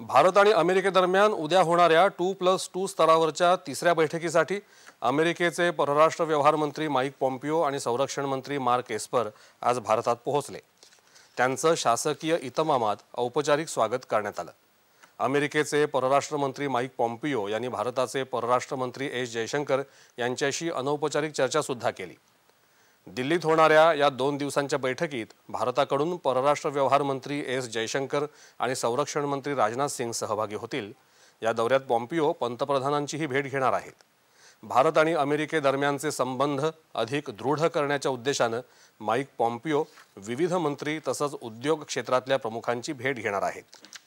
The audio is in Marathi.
भारत आणि अमेरिकेदरम्यान उद्या होणाऱ्या टू प्लस टू स्तरावरच्या तिसऱ्या बैठकीसाठी अमेरिकेचे परराष्ट्र व्यवहार मंत्री माईक पॉम्पिओ आणि संरक्षण मंत्री मार्क एस्पर आज भारतात पोहोचले त्यांचं शासकीय इतमामात औपचारिक स्वागत करण्यात आलं अमेरिकेचे परराष्ट्र मंत्री माईक पॉम्पिओ यांनी भारताचे परराष्ट्र मंत्री एस जयशंकर यांच्याशी अनौपचारिक चर्चासुद्धा केली दिल्लीत होणाऱ्या या दोन दिवसांच्या बैठकीत भारताकडून परराष्ट्र व्यवहार मंत्री एस जयशंकर आणि संरक्षण मंत्री राजनाथ सिंग सहभागी होतील या दौऱ्यात पॉम्पिओ पंतप्रधानांचीही भेट घेणार आहेत भारत आणि अमेरिकेदरम्यानचे संबंध अधिक दृढ करण्याच्या उद्देशानं माईक पॉम्पिओ विविध मंत्री तसंच उद्योग क्षेत्रातल्या प्रमुखांची भेट घेणार आहेत